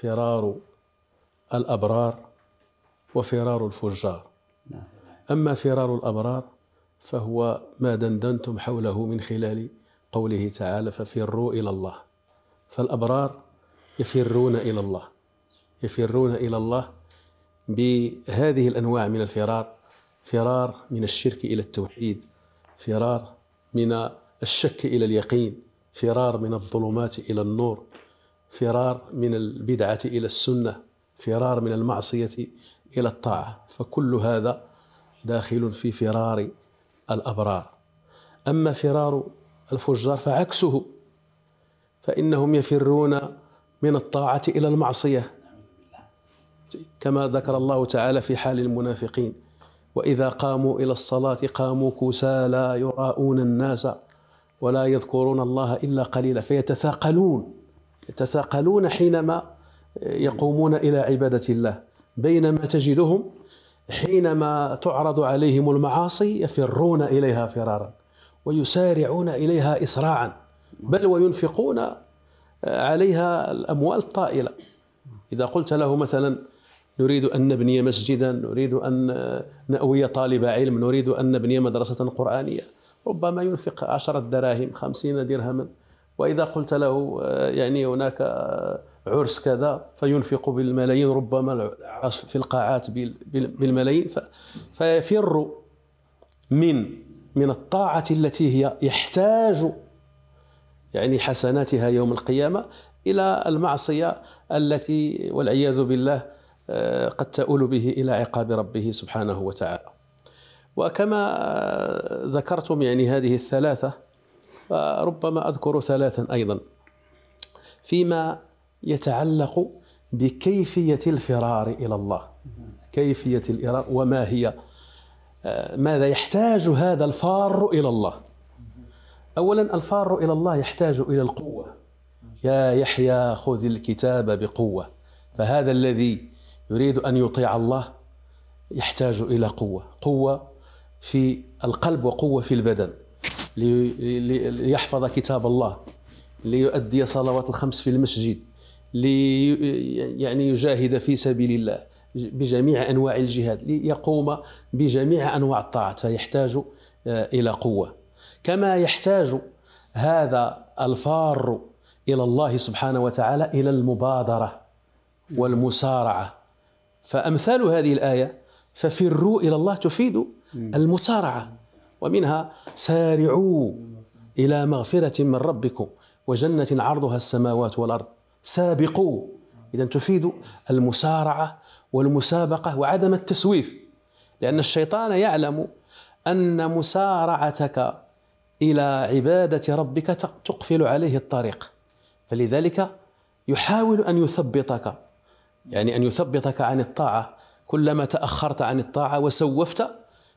فرار الأبرار وفرار الفجار أما فرار الأبرار فهو ما دندنتم حوله من خلال قوله تعالى ففروا إلى الله فالأبرار يفرون إلى الله يفرون إلى الله بهذه الأنواع من الفرار فرار من الشرك إلى التوحيد فرار من الشك إلى اليقين فرار من الظلمات إلى النور فرار من البدعة إلى السنة فرار من المعصية إلى الطاعة فكل هذا داخل في فرار الأبرار أما فرار الفجار فعكسه فإنهم يفرون من الطاعة إلى المعصية كما ذكر الله تعالى في حال المنافقين وإذا قاموا إلى الصلاة قاموا لا يراءون الناس ولا يذكرون الله إلا قليلا فيتثاقلون يتثاقلون حينما يقومون إلى عبادة الله بينما تجدهم حينما تعرض عليهم المعاصي يفرون إليها فرارا ويسارعون إليها إسراعا بل وينفقون عليها الأموال الطائلة إذا قلت له مثلا نريد أن نبني مسجدا نريد أن نأوي طالب علم نريد أن نبني مدرسة قرآنية ربما ينفق عشرة دراهم خمسين درهما واذا قلت له آه، يعني هناك آه، عرس كذا فينفق بالملايين ربما في القاعات بالملايين فيفر من من الطاعة التي هي يحتاج يعني حسناتها يوم القيامة إلى المعصية التي والعياذ بالله آه، قد تؤول به إلى عقاب ربه سبحانه وتعالى وكما ذكرتم يعني هذه الثلاثة فربما أذكر ثلاثا أيضا فيما يتعلق بكيفية الفرار إلى الله كيفية الإرار وما هي آه، ماذا يحتاج هذا الفار إلى الله أولا الفار إلى الله يحتاج إلى القوة يا يحيى خذ الكتاب بقوة فهذا الذي يريد أن يطيع الله يحتاج إلى قوة قوة في القلب وقوة في البدن ليحفظ كتاب الله ليؤدي صلوات الخمس في المسجد لي يعني يجاهد في سبيل الله بجميع انواع الجهاد ليقوم بجميع انواع الطاعات فيحتاج آه، الى قوه كما يحتاج هذا الفار الى الله سبحانه وتعالى الى المبادره والمسارعه فامثال هذه الايه ففروا الى الله تفيد المسارعه ومنها سارعوا إلى مغفرة من ربكم وجنة عرضها السماوات والأرض سابقوا إذا تفيد المسارعة والمسابقة وعدم التسويف لأن الشيطان يعلم أن مسارعتك إلى عبادة ربك تقفل عليه الطريق فلذلك يحاول أن يثبطك يعني أن يثبطك عن الطاعة كلما تأخرت عن الطاعة وسوفت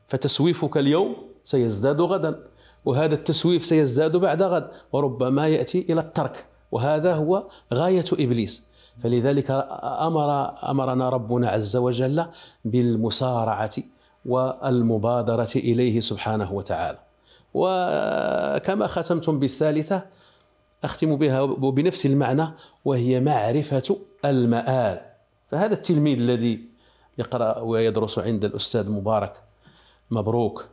فتسويفك اليوم سيزداد غدا وهذا التسويف سيزداد بعد غد وربما ياتي الى الترك وهذا هو غايه ابليس فلذلك امر امرنا ربنا عز وجل بالمسارعه والمبادره اليه سبحانه وتعالى وكما ختمتم بالثالثه اختم بها بنفس المعنى وهي معرفه المآل فهذا التلميذ الذي يقرا ويدرس عند الاستاذ مبارك مبروك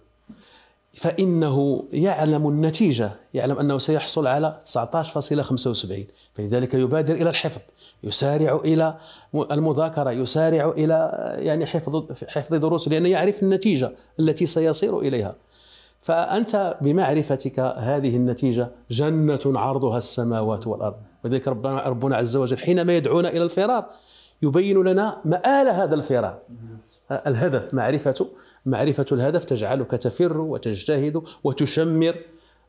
فإنه يعلم النتيجة يعلم أنه سيحصل على 19.75 فلذلك يبادر إلى الحفظ يسارع إلى المذاكرة يسارع إلى يعني حفظ حفظ دروسه لأنه يعرف النتيجة التي سيصير إليها فأنت بمعرفتك هذه النتيجة جنة عرضها السماوات والأرض ولذلك ربنا ربنا عز وجل حينما يدعونا إلى الفرار يبين لنا مآل هذا الفرار الهدف معرفة معرفة الهدف تجعلك تفر وتجتهد وتشمر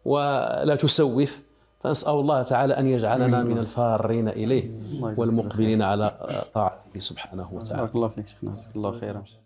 ولا تسوف فنسأل الله تعالى أن يجعلنا من الفارين إليه والمقبلين على طاعته سبحانه وتعالى بارك الله فيك شيخنا جزاك الله خيرا